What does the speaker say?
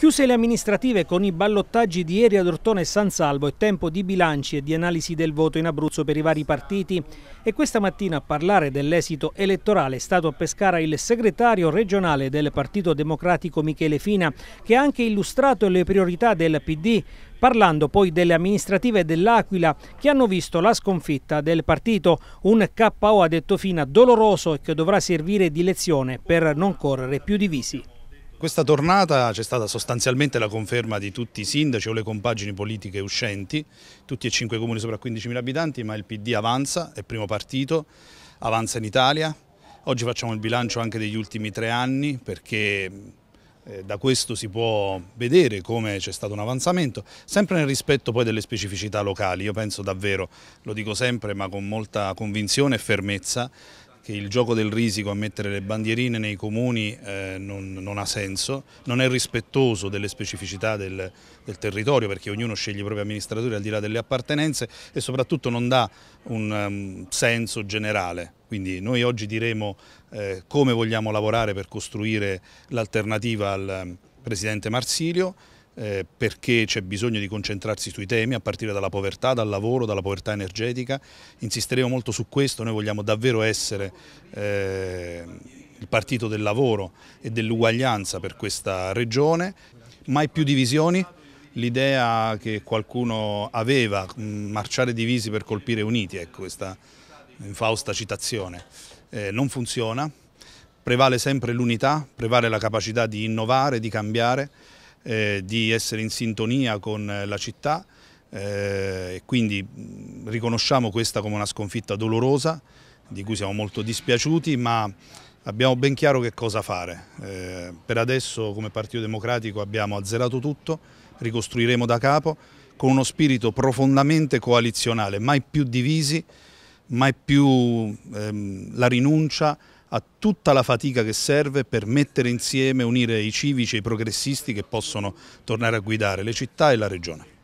Chiuse le amministrative con i ballottaggi di ieri ad Ortone e San Salvo e tempo di bilanci e di analisi del voto in Abruzzo per i vari partiti. E questa mattina a parlare dell'esito elettorale è stato a Pescara il segretario regionale del Partito Democratico Michele Fina, che ha anche illustrato le priorità del PD, parlando poi delle amministrative dell'Aquila che hanno visto la sconfitta del partito, un KO a detto Fina doloroso e che dovrà servire di lezione per non correre più divisi. Questa tornata c'è stata sostanzialmente la conferma di tutti i sindaci o le compagini politiche uscenti, tutti e cinque comuni sopra 15.000 abitanti, ma il PD avanza, è primo partito, avanza in Italia. Oggi facciamo il bilancio anche degli ultimi tre anni perché eh, da questo si può vedere come c'è stato un avanzamento, sempre nel rispetto poi delle specificità locali. Io penso davvero, lo dico sempre ma con molta convinzione e fermezza, che il gioco del risico a mettere le bandierine nei comuni eh, non, non, ha senso, non è rispettoso delle specificità del, del, territorio perché ognuno sceglie i propri amministratori al di là delle appartenenze e soprattutto non dà un um, senso generale. Quindi noi oggi diremo eh, come vogliamo lavorare per costruire l'alternativa al um, Presidente Marsilio eh, perché c'è bisogno di concentrarsi sui temi a partire dalla povertà, dal lavoro, dalla povertà energetica. Insisteremo molto su questo, noi vogliamo davvero essere eh, il partito del lavoro e dell'uguaglianza per questa regione, mai più divisioni. L'idea che qualcuno aveva, mm, marciare divisi per colpire uniti, ecco questa infausta citazione, eh, non funziona, prevale sempre l'unità, prevale la capacità di innovare, di cambiare eh, di essere in sintonia con eh, la città eh, quindi riconosciamo questa come una sconfitta dolorosa di cui siamo molto dispiaciuti ma abbiamo ben chiaro che cosa fare. Eh, per adesso come Partito Democratico abbiamo azzerato tutto, ricostruiremo da capo con uno spirito profondamente coalizionale, mai più divisi, mai più ehm, la rinuncia a tutta la fatica che serve per mettere insieme, unire i civici e i progressisti che possono tornare a guidare le città e la regione.